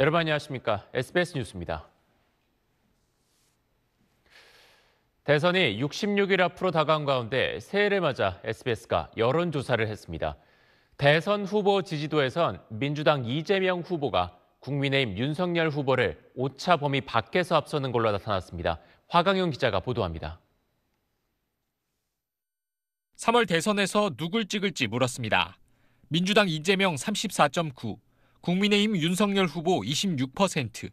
여러분 안녕하십니까? SBS 뉴스입니다. 대선이 66일 앞으로 다가온 가운데 새해를 맞아 SBS가 여론조사를 했습니다. 대선 후보 지지도에선 민주당 이재명 후보가 국민의힘 윤석열 후보를 오차 범위 밖에서 앞서는 걸로 나타났습니다. 화강용 기자가 보도합니다. 3월 대선에서 누굴 찍을지 물었습니다. 민주당 이재명 34.9, 국민의힘 윤석열 후보 26%,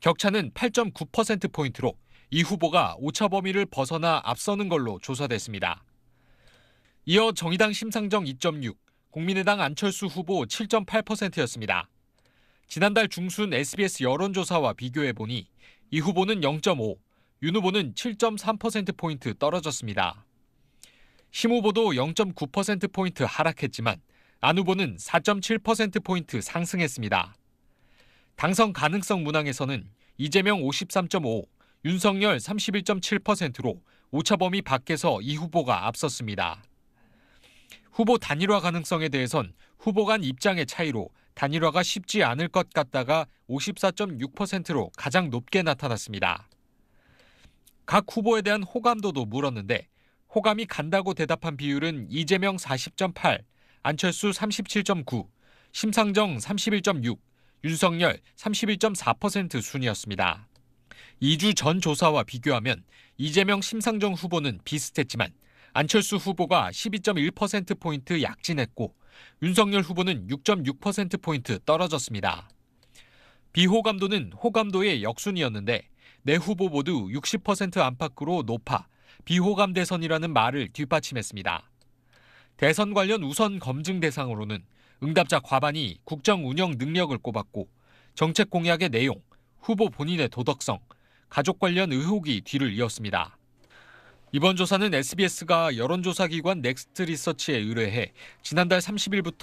격차는 8.9%포인트로 이 후보가 오차 범위를 벗어나 앞서는 걸로 조사됐습니다. 이어 정의당 심상정 2.6, 국민의당 안철수 후보 7.8%였습니다. 지난달 중순 SBS 여론조사와 비교해보니 이 후보는 0.5, 윤 후보는 7.3%포인트 떨어졌습니다. 심 후보도 0.9%포인트 하락했지만 안 후보는 4.7%포인트 상승했습니다. 당선 가능성 문항에서는 이재명 53.5, 윤석열 31.7%로 오차범위 밖에서 이 후보가 앞섰습니다. 후보 단일화 가능성에 대해선 후보 간 입장의 차이로 단일화가 쉽지 않을 것 같다가 54.6%로 가장 높게 나타났습니다. 각 후보에 대한 호감도도 물었는데 호감이 간다고 대답한 비율은 이재명 40.8, 안철수 37.9, 심상정 31.6, 윤석열 31.4% 순이었습니다. 2주 전 조사와 비교하면 이재명 심상정 후보는 비슷했지만 안철수 후보가 12.1%포인트 약진했고 윤석열 후보는 6.6%포인트 떨어졌습니다. 비호감도는 호감도의 역순이었는데 내 후보 모두 60% 안팎으로 높아 비호감 대선이라는 말을 뒷받침했습니다. 대선 관련 우선 검증 대상으로는 응답자 과반이 국정 운영 능력을 꼽았고 정책 공약의 내용, 후보 본인의 도덕성, 가족 관련 의혹이 뒤를 이었습니다. 이번 조사는 SBS가 여론조사기관 넥스트 리서치에 의뢰해 지난달 30일부터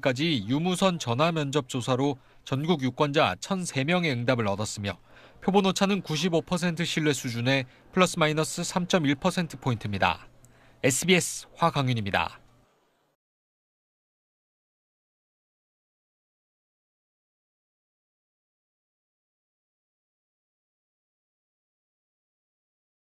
31일까지 유무선 전화 면접 조사로 전국 유권자 1,003명의 응답을 얻었으며 표본 오차는 95% 신뢰 수준의 플러스 마이너스 3.1%포인트입니다. SBS 화강윤입니다.